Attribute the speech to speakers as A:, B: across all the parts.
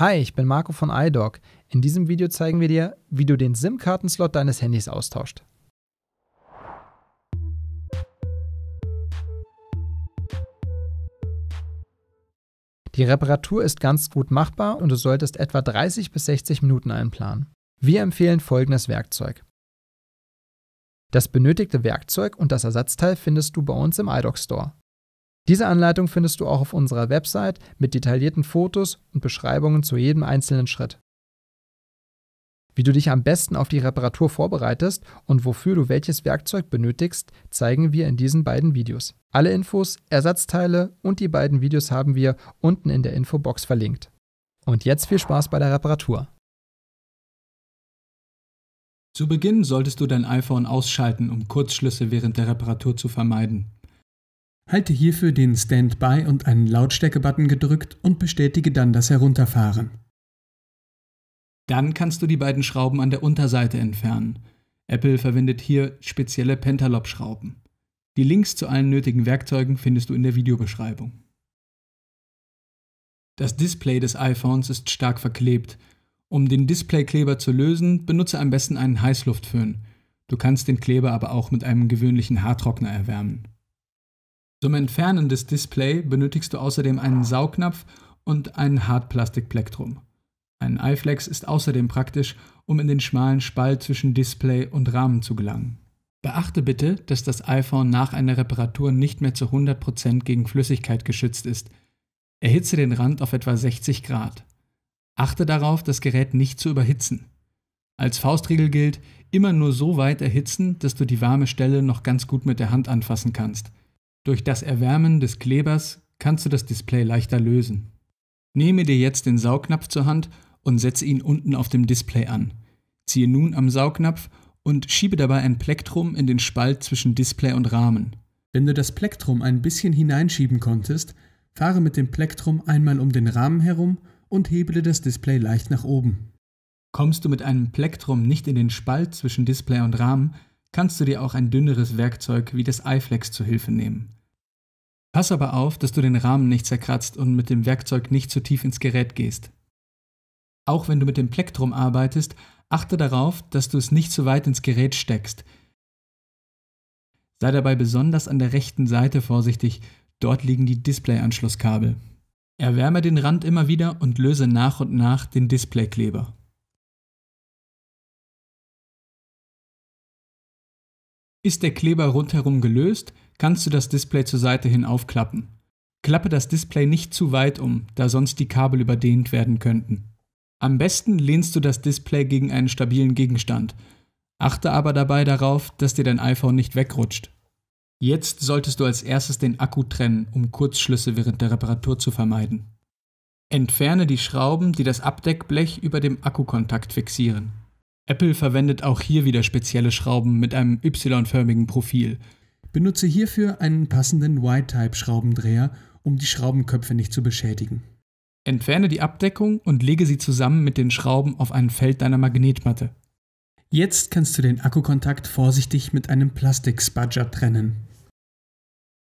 A: Hi, ich bin Marco von iDoc. In diesem Video zeigen wir dir, wie du den SIM-Kartenslot deines Handys austauscht. Die Reparatur ist ganz gut machbar und du solltest etwa 30 bis 60 Minuten einplanen. Wir empfehlen folgendes Werkzeug. Das benötigte Werkzeug und das Ersatzteil findest du bei uns im iDoc Store. Diese Anleitung findest du auch auf unserer Website mit detaillierten Fotos und Beschreibungen zu jedem einzelnen Schritt. Wie du dich am besten auf die Reparatur vorbereitest und wofür du welches Werkzeug benötigst, zeigen wir in diesen beiden Videos. Alle Infos, Ersatzteile und die beiden Videos haben wir unten in der Infobox verlinkt. Und jetzt viel Spaß bei der Reparatur. Zu Beginn solltest du dein iPhone ausschalten, um Kurzschlüsse während der Reparatur zu vermeiden. Halte hierfür den Standby und einen Lautstärke-Button gedrückt und bestätige dann das Herunterfahren. Dann kannst du die beiden Schrauben an der Unterseite entfernen. Apple verwendet hier spezielle pentalop schrauben Die Links zu allen nötigen Werkzeugen findest du in der Videobeschreibung. Das Display des iPhones ist stark verklebt. Um den Displaykleber zu lösen, benutze am besten einen Heißluftföhn. Du kannst den Kleber aber auch mit einem gewöhnlichen Haartrockner erwärmen. Zum Entfernen des Display benötigst du außerdem einen Saugnapf und ein Hartplastikplektrum. Ein iFlex ist außerdem praktisch, um in den schmalen Spalt zwischen Display und Rahmen zu gelangen. Beachte bitte, dass das iPhone nach einer Reparatur nicht mehr zu 100% gegen Flüssigkeit geschützt ist. Erhitze den Rand auf etwa 60 Grad. Achte darauf, das Gerät nicht zu überhitzen. Als Faustregel gilt, immer nur so weit erhitzen, dass du die warme Stelle noch ganz gut mit der Hand anfassen kannst – durch das Erwärmen des Klebers kannst du das Display leichter lösen. Nehme dir jetzt den Saugnapf zur Hand und setze ihn unten auf dem Display an. Ziehe nun am Saugnapf und schiebe dabei ein Plektrum in den Spalt zwischen Display und Rahmen. Wenn du das Plektrum ein bisschen hineinschieben konntest, fahre mit dem Plektrum einmal um den Rahmen herum und hebele das Display leicht nach oben. Kommst du mit einem Plektrum nicht in den Spalt zwischen Display und Rahmen, kannst du dir auch ein dünneres Werkzeug wie das iFlex zu Hilfe nehmen. Pass aber auf, dass du den Rahmen nicht zerkratzt und mit dem Werkzeug nicht zu tief ins Gerät gehst. Auch wenn du mit dem Plektrum arbeitest, achte darauf, dass du es nicht zu weit ins Gerät steckst. Sei dabei besonders an der rechten Seite vorsichtig, dort liegen die Displayanschlusskabel. Erwärme den Rand immer wieder
B: und löse nach und nach den Displaykleber. Ist der Kleber rundherum gelöst, kannst du das
A: Display zur Seite hin aufklappen. Klappe das Display nicht zu weit um, da sonst die Kabel überdehnt werden könnten. Am besten lehnst du das Display gegen einen stabilen Gegenstand. Achte aber dabei darauf, dass dir dein iPhone nicht wegrutscht. Jetzt solltest du als erstes den Akku trennen, um Kurzschlüsse während der Reparatur zu vermeiden. Entferne die Schrauben, die das Abdeckblech über dem Akkukontakt fixieren. Apple verwendet auch hier wieder spezielle Schrauben mit einem Y-förmigen Profil. Benutze hierfür einen passenden Y-Type-Schraubendreher, um die Schraubenköpfe nicht zu beschädigen. Entferne die Abdeckung und lege sie zusammen mit den Schrauben auf ein Feld deiner Magnetmatte. Jetzt kannst du den Akkukontakt vorsichtig mit einem Plastik-Spudger trennen.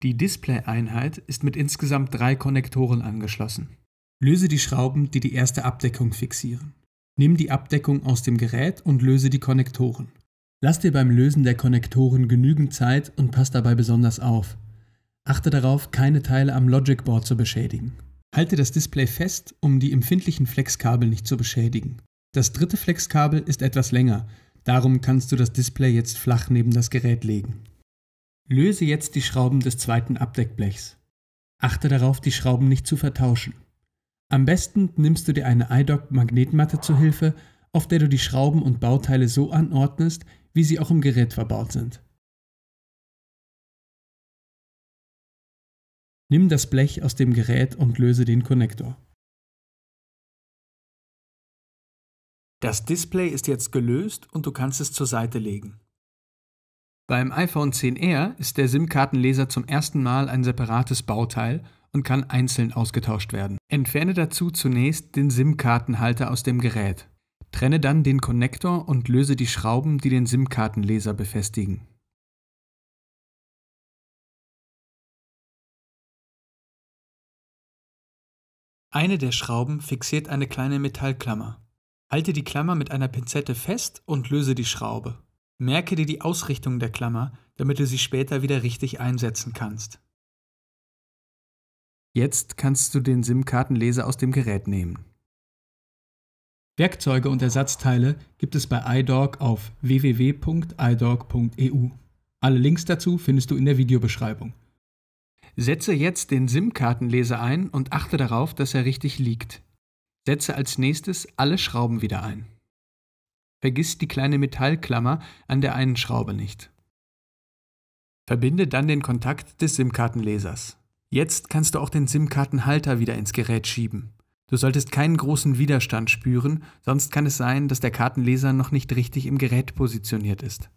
A: Die Display-Einheit ist mit insgesamt drei Konnektoren angeschlossen. Löse die Schrauben, die die erste Abdeckung fixieren. Nimm die Abdeckung aus dem Gerät und löse die Konnektoren. Lass dir beim Lösen der Konnektoren genügend Zeit und pass dabei besonders auf. Achte darauf, keine Teile am Logic Board zu beschädigen. Halte das Display fest, um die empfindlichen Flexkabel nicht zu beschädigen. Das dritte Flexkabel ist etwas länger, darum kannst du das Display jetzt flach neben das Gerät legen. Löse jetzt die Schrauben des zweiten Abdeckblechs. Achte darauf, die Schrauben nicht zu vertauschen. Am besten nimmst du dir eine iDock-Magnetmatte zu Hilfe, auf der du die Schrauben und Bauteile so
B: anordnest, wie sie auch im Gerät verbaut sind. Nimm das Blech aus dem Gerät und löse den Konnektor. Das Display ist jetzt gelöst und du kannst es zur Seite legen. Beim iPhone 10R ist der SIM-Kartenleser zum
A: ersten Mal ein separates Bauteil und kann einzeln ausgetauscht werden. Entferne dazu zunächst den SIM-Kartenhalter aus dem Gerät. Trenne dann den Konnektor und löse die Schrauben,
B: die den SIM-Kartenleser befestigen. Eine der Schrauben fixiert eine kleine Metallklammer. Halte die Klammer mit einer Pinzette fest und löse die
A: Schraube. Merke dir die Ausrichtung der Klammer, damit du sie später wieder richtig einsetzen kannst. Jetzt kannst du den SIM-Kartenleser aus dem Gerät nehmen. Werkzeuge und Ersatzteile gibt es bei iDog auf www.idog.eu. Alle Links dazu findest du in der Videobeschreibung. Setze jetzt den SIM-Kartenleser ein und achte darauf, dass er richtig liegt. Setze als nächstes alle Schrauben wieder ein. Vergiss die kleine Metallklammer an der einen Schraube nicht. Verbinde dann den Kontakt des SIM-Kartenlesers. Jetzt kannst du auch den SIM-Kartenhalter wieder ins Gerät schieben. Du solltest keinen großen Widerstand spüren, sonst kann es sein, dass der Kartenleser noch nicht richtig im Gerät positioniert ist.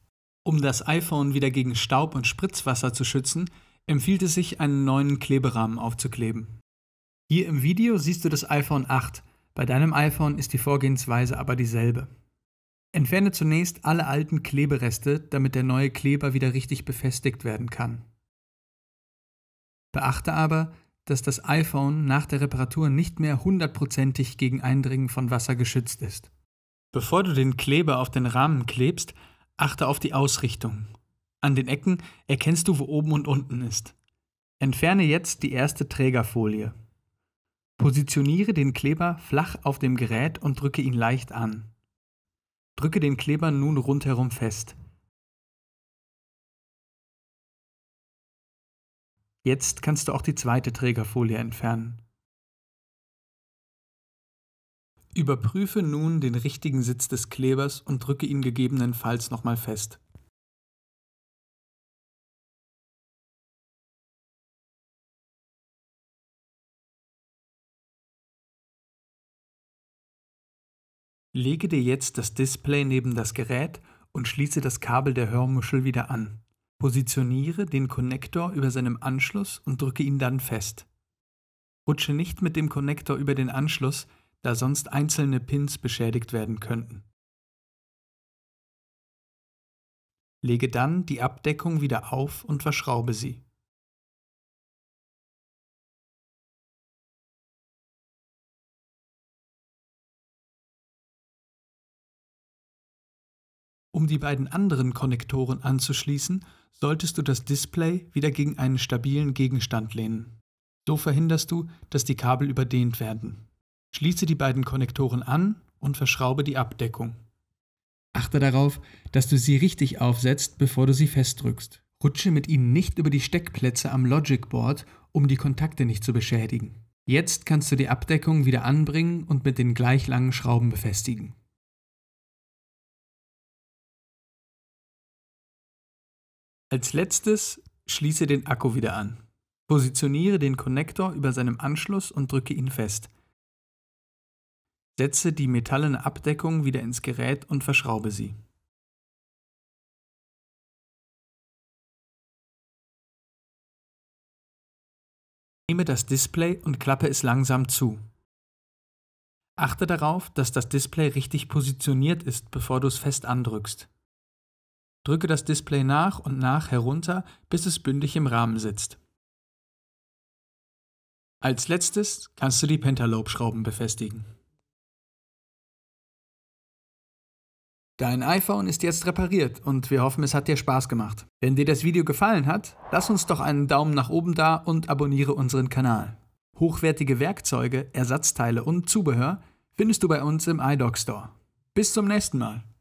A: Um das iPhone wieder gegen Staub und Spritzwasser zu schützen, empfiehlt es sich, einen neuen Kleberahmen aufzukleben. Hier im Video siehst du das iPhone 8, bei deinem iPhone ist die Vorgehensweise aber dieselbe. Entferne zunächst alle alten Klebereste, damit der neue Kleber wieder richtig befestigt werden kann. Beachte aber, dass das iPhone nach der Reparatur nicht mehr hundertprozentig gegen Eindringen von Wasser geschützt ist. Bevor du den Kleber auf den Rahmen klebst, achte auf die Ausrichtung. An den Ecken erkennst du, wo oben und unten ist. Entferne jetzt die erste Trägerfolie. Positioniere den Kleber
B: flach auf dem Gerät und drücke ihn leicht an. Drücke den Kleber nun rundherum fest. Jetzt kannst du auch die zweite Trägerfolie entfernen. Überprüfe nun den richtigen Sitz des Klebers und drücke ihn gegebenenfalls nochmal fest. Lege dir jetzt das Display neben das Gerät
A: und schließe das Kabel der Hörmuschel wieder an. Positioniere den Konnektor über seinem Anschluss und drücke ihn dann fest. Rutsche nicht mit dem Konnektor über den Anschluss, da sonst einzelne Pins beschädigt werden könnten.
B: Lege dann die Abdeckung wieder auf und verschraube sie. Um die beiden anderen Konnektoren anzuschließen, solltest du das Display wieder gegen einen
A: stabilen Gegenstand lehnen. So verhinderst du, dass die Kabel überdehnt werden. Schließe die beiden Konnektoren an und verschraube die Abdeckung. Achte darauf, dass du sie richtig aufsetzt, bevor du sie festdrückst. Rutsche mit ihnen nicht über die Steckplätze am Logic Board, um die Kontakte nicht zu beschädigen. Jetzt kannst du die Abdeckung wieder anbringen
B: und mit den gleich langen Schrauben befestigen. Als letztes schließe den Akku wieder
A: an. Positioniere den Konnektor über seinem Anschluss und drücke ihn fest.
B: Setze die metallene Abdeckung wieder ins Gerät und verschraube sie. Nehme das Display und klappe es langsam zu.
A: Achte darauf, dass das Display richtig positioniert ist, bevor du es fest andrückst. Drücke das Display nach und nach herunter, bis es bündig im Rahmen sitzt.
B: Als letztes kannst du die pentalobe schrauben befestigen. Dein iPhone ist
A: jetzt repariert und wir hoffen, es hat dir Spaß gemacht. Wenn dir das Video gefallen hat, lass uns doch einen Daumen nach oben da und abonniere unseren Kanal. Hochwertige Werkzeuge, Ersatzteile und
B: Zubehör findest du bei uns im iDoc Store. Bis zum nächsten Mal.